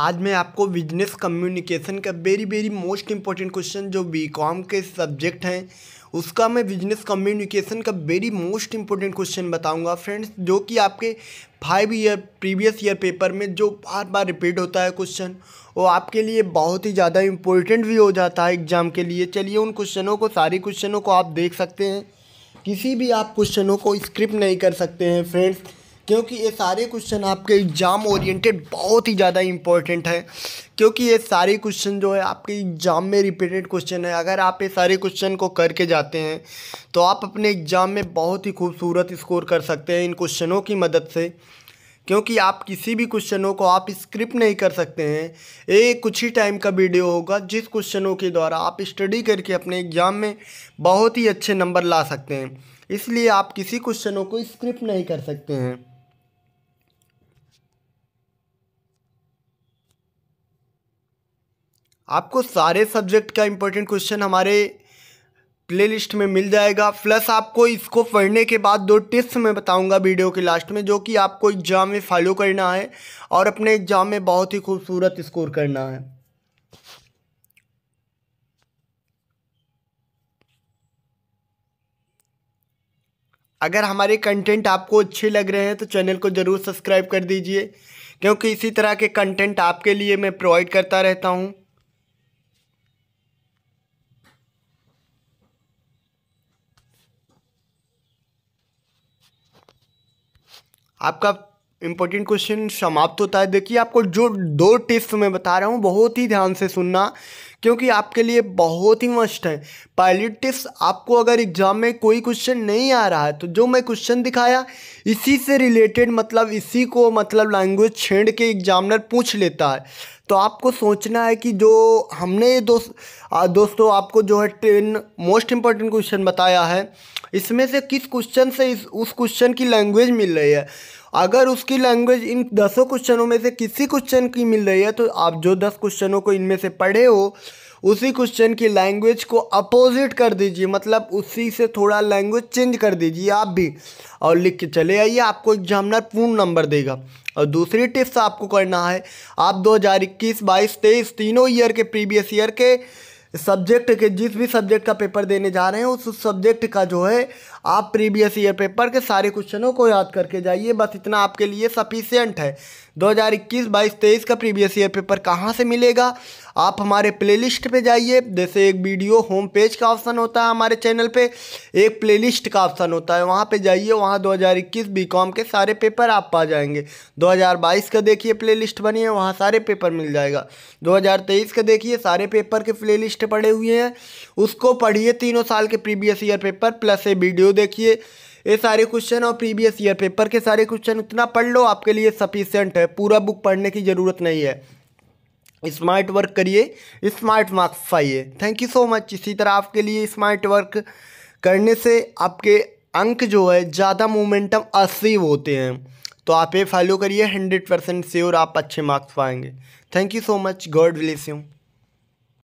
आज मैं आपको बिजनेस कम्युनिकेशन का very very most important question जो बी कॉम के सब्जेक्ट हैं उसका मैं बिजनेस कम्युनिकेशन का वेरी मोस्ट इंपॉर्टेंट क्वेश्चन बताऊंगा फ्रेंड्स जो कि आपके five year previous year paper में जो बार बार रिपीट होता है क्वेश्चन वो आपके लिए बहुत ही ज़्यादा इम्पोर्टेंट भी हो जाता है एग्ज़ाम के लिए चलिए उन क्वेश्चनों को सारे क्वेश्चनों को आप देख सकते हैं किसी भी आप क्वेश्चनों को स्क्रिप्ट नहीं कर सकते हैं फ्रेंड्स क्योंकि ये सारे क्वेश्चन आपके एग्ज़ाम ओरिएंटेड बहुत ही ज़्यादा इंपॉर्टेंट है क्योंकि ये सारे क्वेश्चन जो है आपके एग्ज़ाम में रिपीटेड क्वेश्चन है अगर आप ये सारे क्वेश्चन को करके जाते हैं तो आप अपने एग्ज़ाम में बहुत ही खूबसूरत स्कोर कर सकते हैं इन क्वेश्चनों की मदद से क्योंकि आप किसी भी क्वेश्चनों को आप स्क्रिप्ट नहीं कर सकते हैं ये कुछ ही टाइम का वीडियो होगा जिस क्वेश्चनों के द्वारा आप स्टडी करके अपने एग्ज़ाम में बहुत ही अच्छे नंबर ला सकते हैं इसलिए आप किसी क्वेश्चनों को स्क्रिप्ट नहीं कर सकते हैं आपको सारे सब्जेक्ट का इम्पोर्टेंट क्वेश्चन हमारे प्लेलिस्ट में मिल जाएगा प्लस आपको इसको पढ़ने के बाद दो टिप्स मैं बताऊंगा वीडियो के लास्ट में जो कि आपको एग्ज़ाम में फॉलो करना है और अपने एग्ज़ाम में बहुत ही खूबसूरत स्कोर करना है अगर हमारे कंटेंट आपको अच्छे लग रहे हैं तो चैनल को ज़रूर सब्सक्राइब कर दीजिए क्योंकि इसी तरह के कंटेंट आपके लिए मैं प्रोवाइड करता रहता हूँ आपका इम्पोर्टेंट क्वेश्चन समाप्त होता है देखिए आपको जो दो टिप्स मैं बता रहा हूँ बहुत ही ध्यान से सुनना क्योंकि आपके लिए बहुत ही मस्ट है पायलट टिप्स आपको अगर एग्ज़ाम में कोई क्वेश्चन नहीं आ रहा है तो जो मैं क्वेश्चन दिखाया इसी से रिलेटेड मतलब इसी को मतलब लैंग्वेज छेड़ के एग्जामिनर पूछ लेता है तो आपको सोचना है कि जो हमने दोस्त दोस्तों आपको जो है टेन मोस्ट इम्पॉर्टेंट क्वेश्चन बताया है इसमें से किस क्वेश्चन से इस उस क्वेश्चन की लैंग्वेज मिल रही है अगर उसकी लैंग्वेज इन दसों क्वेश्चनों में से किसी क्वेश्चन की मिल रही है तो आप जो दस क्वेश्चनों को इनमें से पढ़े हो उसी क्वेश्चन की लैंग्वेज को अपोजिट कर दीजिए मतलब उसी से थोड़ा लैंग्वेज चेंज कर दीजिए आप भी और लिख के चले आइए आपको एग्जामिनर पूर्ण नंबर देगा और दूसरी टिप्स आपको करना है आप 2021, 22, 23 तीनों ईयर के प्रीवियस ईयर के सब्जेक्ट के जिस भी सब्जेक्ट का पेपर देने जा रहे हैं उस सब्जेक्ट का जो है आप प्रीवियस ईयर पेपर के सारे क्वेश्चनों को याद करके जाइए बस इतना आपके लिए सफिशियंट है 2021 22 23 का प्रीवियस ईयर पेपर कहाँ से मिलेगा आप हमारे प्लेलिस्ट पे जाइए जैसे एक वीडियो होम पेज का ऑप्शन होता है हमारे चैनल पे एक प्लेलिस्ट का ऑप्शन होता है वहाँ पे जाइए वहाँ 2021 बीकॉम के सारे पेपर आप पा जाएंगे 2022 का देखिए प्लेलिस्ट बनी है वहाँ सारे पेपर मिल जाएगा 2023 का देखिए सारे पेपर के लिस्ट पड़े हुए हैं उसको पढ़िए तीनों साल के प्रीवियस ईयर पेपर प्लस ये वीडियो वीडियो देखिए ये सारे क्वेश्चन और प्रीवियस ईयर पेपर के सारे क्वेश्चन उतना पढ़ लो आपके लिए सफिशियंट है पूरा बुक पढ़ने की ज़रूरत नहीं है स्मार्ट वर्क करिए स्मार्ट मार्क्स पाइए थैंक यू सो मच इसी तरह आपके लिए स्मार्ट वर्क करने से आपके अंक जो है ज़्यादा मोमेंटम असीव होते हैं तो आप ये फॉलो करिए हंड्रेड परसेंट श्योर आप अच्छे मार्क्स पाएंगे thank you so much God bless you